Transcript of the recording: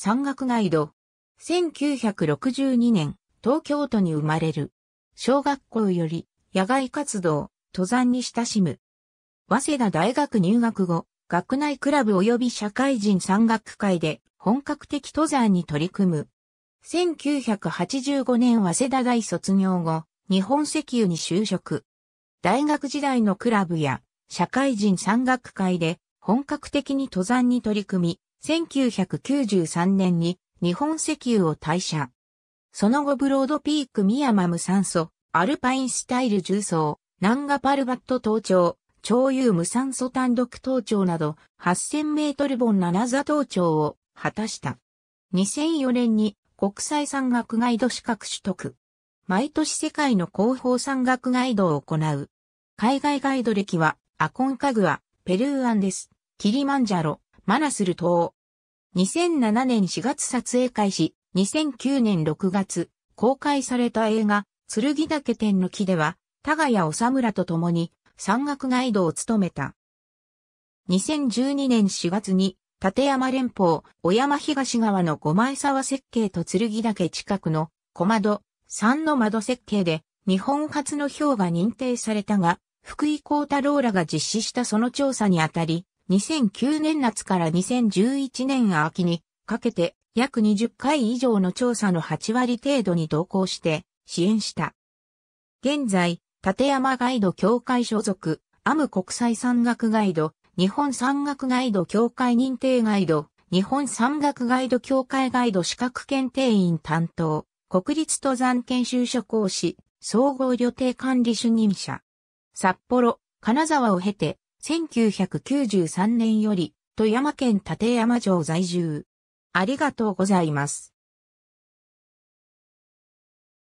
山岳ガイド。1962年、東京都に生まれる。小学校より野外活動、登山に親しむ。早稲田大学入学後、学内クラブ及び社会人山岳会で本格的登山に取り組む。1985年早稲田大卒業後、日本石油に就職。大学時代のクラブや社会人山岳会で本格的に登山に取り組み、1993年に日本石油を退社。その後ブロードピークミヤマム酸素、アルパインスタイル重曹、ナンガパルバット登頂、超有無酸素単独登頂など8000メートル本7座登頂を果たした。2004年に国際山岳ガイド資格取得。毎年世界の広報山岳ガイドを行う。海外ガイド歴はアコンカグア、ペルーアンデス、キリマンジャロ、マナスル島。2007年4月撮影開始、2009年6月、公開された映画、剣岳天の木では、田谷治村と共に山岳ガイドを務めた。2012年4月に、立山連峰、小山東側の五枚沢設計と剣岳近くの小窓、三の窓設計で、日本初の氷が認定されたが、福井幸太郎らが実施したその調査にあたり、2009年夏から2011年秋にかけて約20回以上の調査の8割程度に同行して支援した。現在、立山ガイド協会所属、アム国際山岳ガイド、日本山岳ガイド協会認定ガイド、日本山岳ガイド協会ガイド資格検定員担当、国立登山研修所講師、総合旅程管理主任者。札幌、金沢を経て、1993年より富山県立山城在住。ありがとうございます。